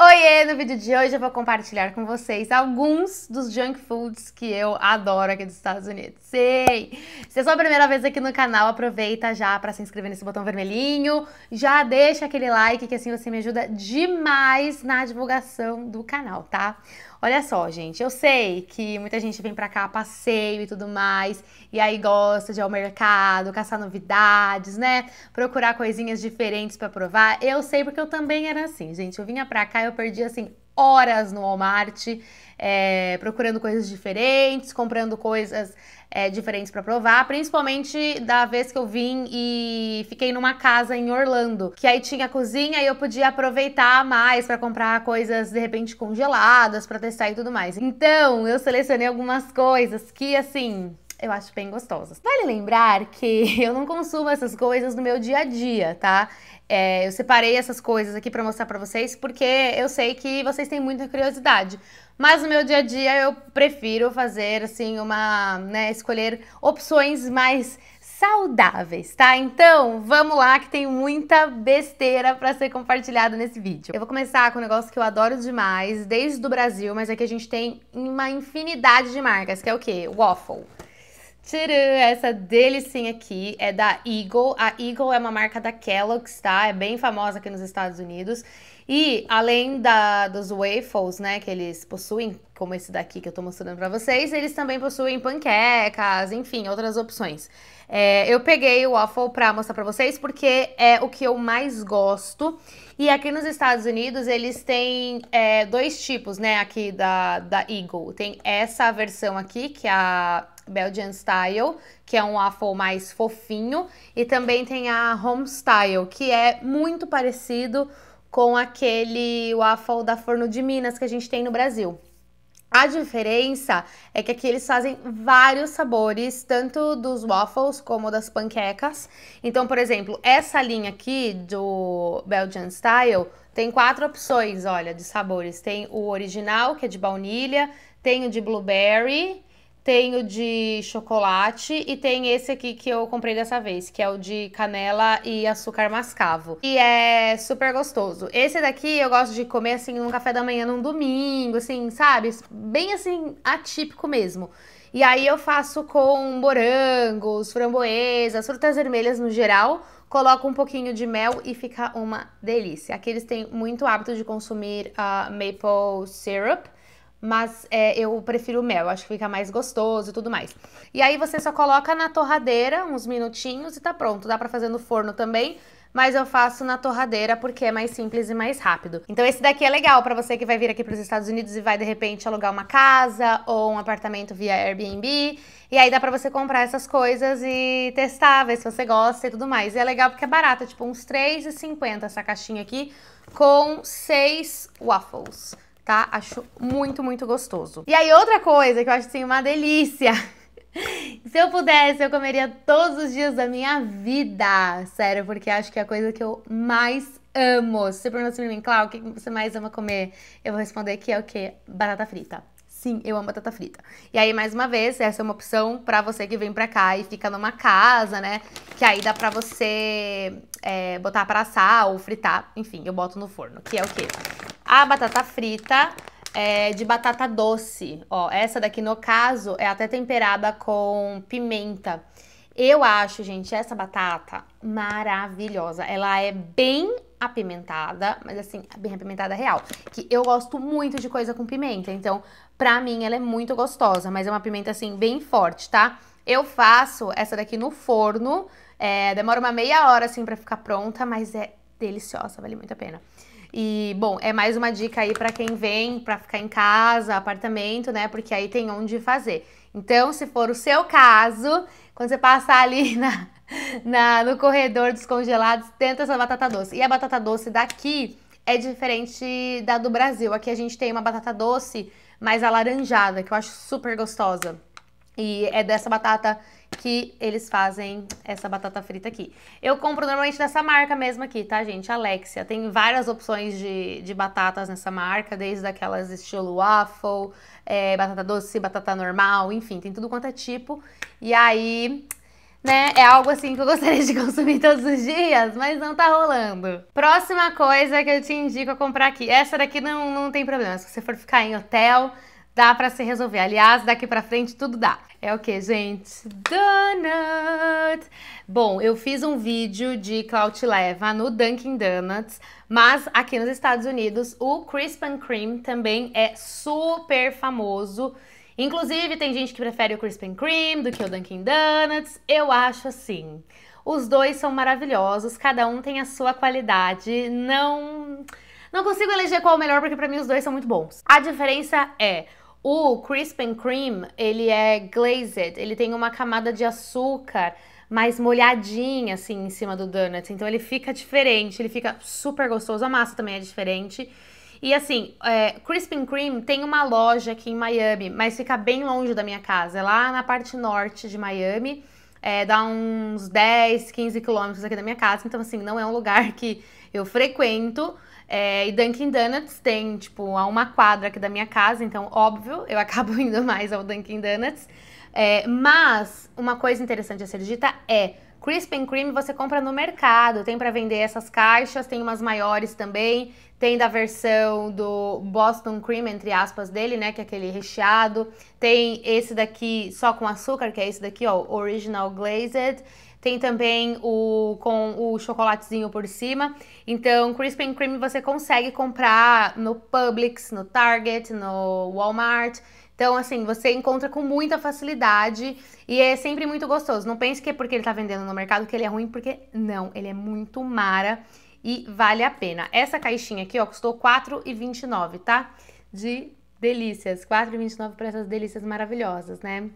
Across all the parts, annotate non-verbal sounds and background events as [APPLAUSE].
Oh. Oiê! No vídeo de hoje eu vou compartilhar com vocês alguns dos junk foods que eu adoro aqui dos Estados Unidos. Sei! Se é sua primeira vez aqui no canal, aproveita já para se inscrever nesse botão vermelhinho, já deixa aquele like que assim você me ajuda demais na divulgação do canal, tá? Olha só, gente, eu sei que muita gente vem pra cá a passeio e tudo mais, e aí gosta de ir ao mercado, caçar novidades, né? Procurar coisinhas diferentes para provar. Eu sei porque eu também era assim, gente. Eu vinha pra cá, eu perdi perdi assim horas no Walmart é, procurando coisas diferentes, comprando coisas é, diferentes para provar, principalmente da vez que eu vim e fiquei numa casa em Orlando, que aí tinha cozinha e eu podia aproveitar mais para comprar coisas de repente congeladas para testar e tudo mais. Então eu selecionei algumas coisas que assim eu acho bem gostosas. Vale lembrar que [LAUGHS] eu não consumo essas coisas no meu dia a dia, tá? É, eu separei essas coisas aqui para mostrar para vocês porque eu sei que vocês têm muita curiosidade. Mas no meu dia a dia eu prefiro fazer assim uma, né, escolher opções mais saudáveis, tá? Então, vamos lá que tem muita besteira para ser compartilhada nesse vídeo. Eu vou começar com um negócio que eu adoro demais, desde o Brasil, mas aqui é a gente tem uma infinidade de marcas, que é o quê? Waffle. Tcharam! Essa delicinha aqui é da Eagle. A Eagle é uma marca da Kellogg's, tá? É bem famosa aqui nos Estados Unidos. E além da, dos waffles, né, que eles possuem, como esse daqui que eu tô mostrando pra vocês, eles também possuem panquecas, enfim, outras opções. É, eu peguei o waffle pra mostrar pra vocês porque é o que eu mais gosto. E aqui nos Estados Unidos eles têm é, dois tipos, né, aqui da, da Eagle. Tem essa versão aqui, que é a Belgian Style, que é um waffle mais fofinho, e também tem a Home Style, que é muito parecido com aquele waffle da Forno de Minas que a gente tem no Brasil. A diferença é que aqui eles fazem vários sabores, tanto dos waffles como das panquecas. Então, por exemplo, essa linha aqui do Belgian Style tem quatro opções, olha, de sabores. Tem o original, que é de baunilha, tem o de blueberry, tem o de chocolate e tem esse aqui que eu comprei dessa vez, que é o de canela e açúcar mascavo. E é super gostoso. Esse daqui eu gosto de comer assim no café da manhã num domingo, assim, sabe? Bem assim atípico mesmo. E aí eu faço com morangos, framboesas, frutas vermelhas no geral, coloco um pouquinho de mel e fica uma delícia. Aqui eles têm muito hábito de consumir uh, maple syrup, mas é, eu prefiro mel, acho que fica mais gostoso e tudo mais. E aí você só coloca na torradeira uns minutinhos e tá pronto. Dá pra fazer no forno também, mas eu faço na torradeira porque é mais simples e mais rápido. Então esse daqui é legal para você que vai vir aqui para os Estados Unidos e vai de repente alugar uma casa ou um apartamento via Airbnb. E aí dá para você comprar essas coisas e testar, ver se você gosta e tudo mais. E é legal porque é barato, é tipo uns R$3,50 essa caixinha aqui com 6 waffles tá? Acho muito, muito gostoso. E aí, outra coisa que eu acho, assim, uma delícia... [LAUGHS] Se eu pudesse, eu comeria todos os dias da minha vida. Sério, porque acho que é a coisa que eu mais amo. Se você pronuncia assim pra mim, Clau, o que você mais ama comer? Eu vou responder que é o quê? Batata frita. Sim, eu amo batata frita. E aí, mais uma vez, essa é uma opção para você que vem pra cá e fica numa casa, né? Que aí dá pra você é, botar pra assar ou fritar. Enfim, eu boto no forno, que é o quê? A batata frita é de batata doce. Ó, essa daqui, no caso, é até temperada com pimenta. Eu acho, gente, essa batata maravilhosa. Ela é bem apimentada, mas assim, bem apimentada real. Que eu gosto muito de coisa com pimenta, então pra mim ela é muito gostosa, mas é uma pimenta assim, bem forte, tá? Eu faço essa daqui no forno, é, demora uma meia hora assim pra ficar pronta, mas é deliciosa, vale muito a pena. E, bom, é mais uma dica aí para quem vem para ficar em casa, apartamento, né? Porque aí tem onde fazer. Então, se for o seu caso, quando você passar ali [LAUGHS] na, na, no corredor dos congelados, tenta essa batata doce. E a batata doce daqui é diferente da do Brasil. Aqui a gente tem uma batata doce mais alaranjada, que eu acho super gostosa. E é dessa batata que eles fazem essa batata frita aqui. Eu compro normalmente dessa marca mesmo aqui, tá, gente? Alexia. Tem várias opções de, de batatas nessa marca, desde aquelas estilo waffle, é, batata doce, batata normal, enfim, tem tudo quanto é tipo. E aí, né, é algo assim que eu gostaria de [LAUGHS] consumir todos os dias, mas não tá rolando. Próxima coisa que eu te indico a comprar aqui. Essa daqui não, não tem problema, se você for ficar em hotel Dá para se resolver. Aliás, daqui para frente tudo dá. É o que, gente? Donut! Bom, eu fiz um vídeo de Clout Leva no Dunkin' Donuts, mas aqui nos Estados Unidos o Crisp and Cream também é super famoso. Inclusive, tem gente que prefere o Crisp and Cream do que o Dunkin' Donuts. Eu acho assim. Os dois são maravilhosos, cada um tem a sua qualidade. Não. Não consigo eleger qual é o melhor, porque para mim os dois são muito bons. A diferença é o crisp and cream, ele é glazed, ele tem uma camada de açúcar mais molhadinha assim em cima do donut, então ele fica diferente, ele fica super gostoso, a massa também é diferente. E assim, é, Crisp and Cream tem uma loja aqui em Miami, mas fica bem longe da minha casa, é lá na parte norte de Miami, é, dá uns 10, 15 quilômetros aqui da minha casa, então assim, não é um lugar que eu frequento, é, e Dunkin' Donuts tem, tipo, a uma quadra aqui da minha casa, então, óbvio, [LAUGHS] eu acabo indo mais ao Dunkin' Donuts. É, mas, uma coisa interessante a ser dita é: Crisp and Cream você compra no mercado, tem para vender essas caixas, tem umas maiores também, tem da versão do Boston Cream, entre aspas, dele, né, que é aquele recheado, tem esse daqui só com açúcar, que é esse daqui, ó, Original Glazed. Tem também o com o chocolatezinho por cima. Então, Crisp Cream você consegue comprar no Publix, no Target, no Walmart. Então, assim, você encontra com muita facilidade e é sempre muito gostoso. Não pense que é porque ele tá vendendo no mercado que ele é ruim, porque não, ele é muito mara e vale a pena. Essa caixinha aqui, ó, custou R$4,29, tá? De delícias, R$4,29 para essas delícias maravilhosas, né?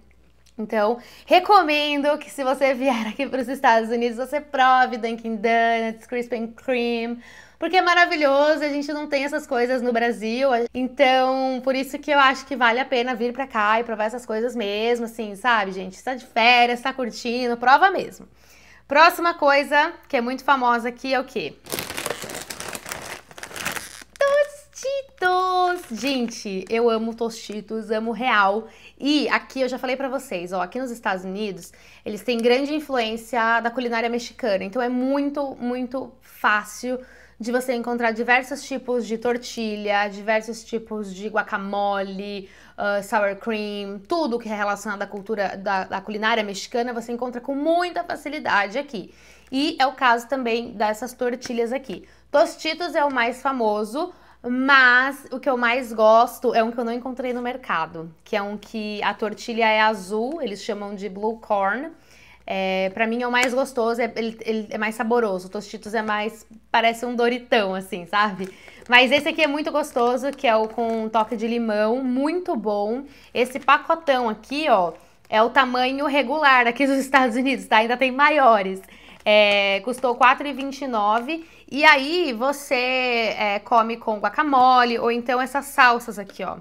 Então, recomendo que se você vier aqui para os Estados Unidos, você prove Dunkin' Donuts, Krispy Kreme, porque é maravilhoso, a gente não tem essas coisas no Brasil. Então, por isso que eu acho que vale a pena vir para cá e provar essas coisas mesmo, assim, sabe, gente? Está de férias, está curtindo, prova mesmo. Próxima coisa que é muito famosa aqui é o quê? Tostitos! Gente, eu amo Tostitos, amo real. E aqui eu já falei para vocês, ó, aqui nos Estados Unidos, eles têm grande influência da culinária mexicana. Então é muito, muito fácil de você encontrar diversos tipos de tortilha, diversos tipos de guacamole, uh, sour cream, tudo que é relacionado à cultura da, da, culinária mexicana você encontra com muita facilidade aqui. E é o caso também dessas tortilhas aqui. Tostitos é o mais famoso, mas o que eu mais gosto é um que eu não encontrei no mercado, que é um que a tortilha é azul, eles chamam de blue corn. É, para mim é o mais gostoso, é, ele, ele é mais saboroso. O Tostitos é mais. parece um Doritão, assim, sabe? Mas esse aqui é muito gostoso, que é o com um toque de limão, muito bom. Esse pacotão aqui, ó, é o tamanho regular aqui dos Estados Unidos, tá? Ainda tem maiores. É, custou R$4,29. E aí você é, come com guacamole ou então essas salsas aqui, ó.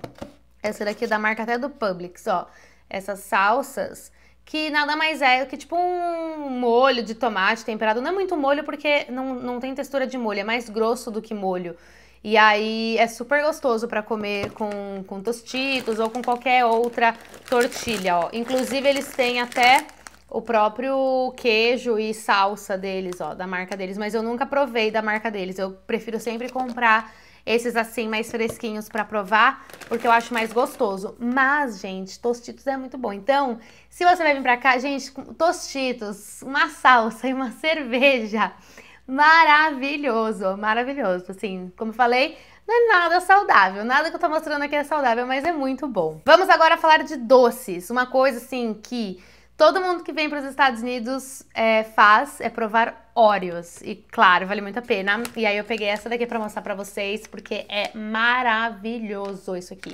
Essa daqui é da marca até do Publix, ó. Essas salsas que nada mais é que tipo um molho de tomate temperado. Não é muito molho porque não, não tem textura de molho, é mais grosso do que molho. E aí é super gostoso para comer com, com tostitos ou com qualquer outra tortilha, ó. Inclusive eles têm até o próprio queijo e salsa deles, ó, da marca deles, mas eu nunca provei da marca deles. Eu prefiro sempre comprar esses assim mais fresquinhos para provar, porque eu acho mais gostoso. Mas, gente, Tostitos é muito bom. Então, se você vai vir para cá, gente, Tostitos, uma salsa e uma [LAUGHS] cerveja. Maravilhoso, maravilhoso. Assim, como eu falei, não é nada saudável, nada que eu tô mostrando aqui é saudável, mas é muito bom. Vamos agora falar de doces, uma coisa assim que Todo mundo que vem para os Estados Unidos é, faz é provar Oreos. E claro, vale muito a pena. E aí eu peguei essa daqui para mostrar para vocês, porque é maravilhoso isso aqui.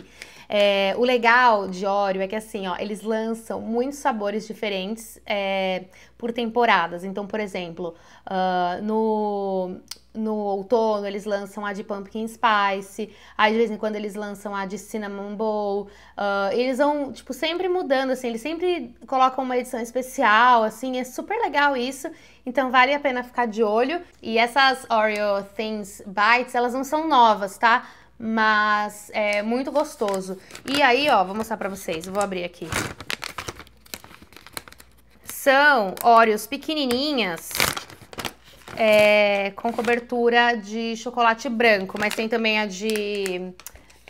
É, o legal de Oreo é que assim, ó, eles lançam muitos sabores diferentes é, por temporadas. Então, por exemplo, uh, no no outono eles lançam a de Pumpkin Spice, aí de vez em quando eles lançam a de Cinnamon Bowl. Uh, eles vão, tipo, sempre mudando, assim, eles sempre colocam uma edição especial, assim, é super legal isso. Então vale a pena ficar de olho. E essas Oreo Things Bites, elas não são novas, tá? Mas é muito gostoso. E aí, ó, vou mostrar pra vocês, vou abrir aqui. São Oreos pequenininhas, é, com cobertura de chocolate branco, mas tem também a de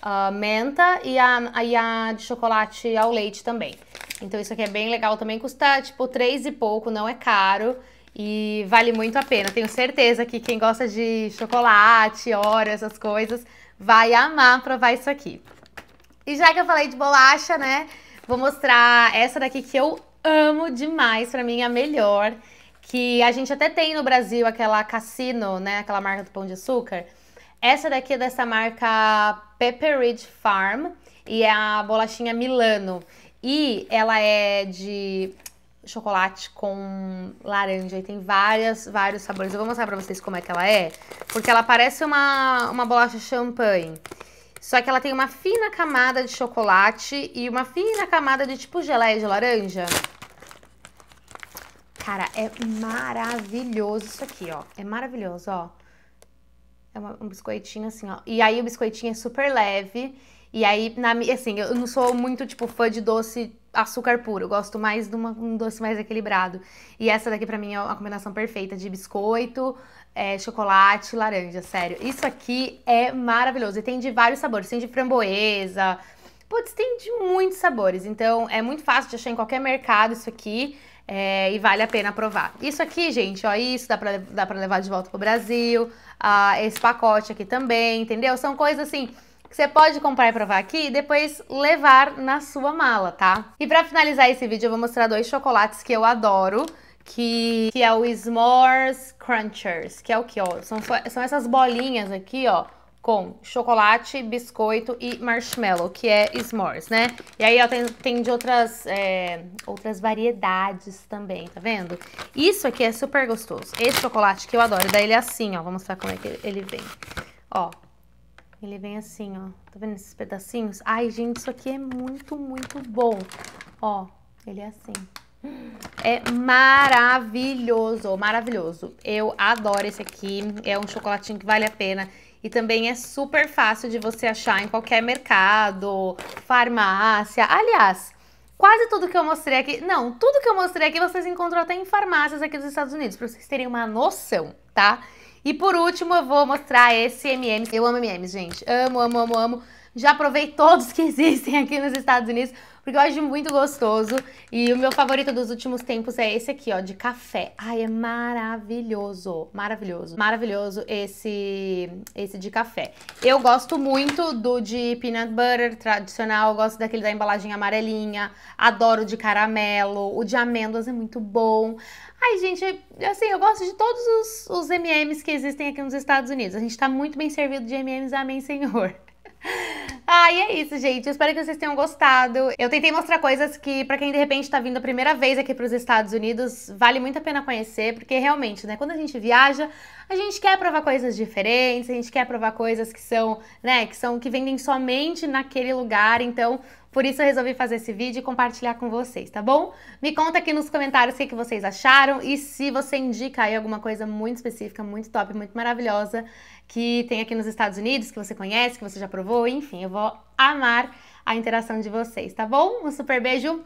uh, menta e a, e a de chocolate ao leite também. Então isso aqui é bem legal também, custa tipo três e pouco, não é caro e vale muito a pena. Tenho certeza que quem gosta de chocolate, óleo, essas coisas, vai amar provar isso aqui. E já que eu falei de bolacha, né, vou mostrar essa daqui que eu amo demais, pra mim é a melhor que a gente até tem no Brasil aquela Cassino, né, aquela marca do pão de açúcar. Essa daqui é dessa marca Pepperidge Farm e é a bolachinha Milano. E ela é de chocolate com laranja e tem várias, vários sabores. Eu vou mostrar pra vocês como é que ela é, porque ela parece uma, uma bolacha champanhe. Só que ela tem uma fina camada de chocolate e uma fina camada de tipo geleia de laranja. Cara, é maravilhoso isso aqui, ó. É maravilhoso, ó. É uma, um biscoitinho assim, ó. E aí o biscoitinho é super leve. E aí, na, assim, eu não sou muito, tipo, fã de doce açúcar puro. Eu gosto mais de uma, um doce mais equilibrado. E essa daqui, pra mim, é a combinação perfeita de biscoito, é, chocolate laranja. Sério, isso aqui é maravilhoso. E tem de vários sabores. Tem de framboesa. Putz, tem de muitos sabores. Então, é muito fácil de achar em qualquer mercado isso aqui. É, e vale a pena provar. Isso aqui, gente, ó, isso dá pra, dá pra levar de volta pro Brasil. Ah, esse pacote aqui também, entendeu? São coisas assim que você pode comprar e provar aqui e depois levar na sua mala, tá? E pra finalizar esse vídeo, eu vou mostrar dois chocolates que eu adoro. Que, que é o S'mores Crunchers, que é o que, ó? São, são essas bolinhas aqui, ó com chocolate, biscoito e marshmallow, que é s'mores, né? E aí, ó, tem, tem de outras, é, outras variedades também, tá vendo? Isso aqui é super gostoso. Esse chocolate que eu adoro, daí ele é assim, ó, vou mostrar como é que ele vem. Ó, ele vem assim, ó, tá vendo esses pedacinhos? Ai, gente, isso aqui é muito, muito bom. Ó, ele é assim. É maravilhoso, maravilhoso. Eu adoro esse aqui. É um chocolatinho que vale a pena. E também é super fácil de você achar em qualquer mercado, farmácia. Aliás, quase tudo que eu mostrei aqui, não, tudo que eu mostrei aqui vocês encontram até em farmácias aqui dos Estados Unidos, para vocês terem uma noção, tá? E por último, eu vou mostrar esse M&M's. Eu amo M&M's, gente. Amo, amo, amo, amo. Já provei todos que existem aqui nos Estados Unidos porque eu acho muito gostoso. E o meu favorito dos últimos tempos é esse aqui, ó, de café. Ai, é maravilhoso, maravilhoso, maravilhoso esse, esse de café. Eu gosto muito do de peanut butter tradicional, gosto daquele da embalagem amarelinha, adoro o de caramelo, o de amêndoas é muito bom. Ai, gente, é, assim, eu gosto de todos os, os M&M's que existem aqui nos Estados Unidos. A gente tá muito bem servido de M&M's, amém, senhor. Ah, e é isso, gente. Eu espero que vocês tenham gostado. Eu tentei mostrar coisas que, para quem de repente tá vindo a primeira vez aqui pros Estados Unidos, vale muito a pena conhecer, porque realmente, né, quando a gente viaja, a gente quer provar coisas diferentes, a gente quer provar coisas que são, né, que são que vendem somente naquele lugar. Então, por isso eu resolvi fazer esse vídeo e compartilhar com vocês, tá bom? Me conta aqui nos comentários o que, que vocês acharam e se você indica aí alguma coisa muito específica, muito top, muito maravilhosa que tem aqui nos Estados Unidos, que você conhece, que você já provou, enfim, eu vou amar a interação de vocês, tá bom? Um super beijo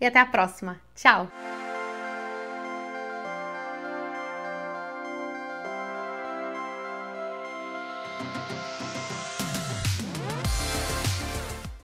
e até a próxima. Tchau!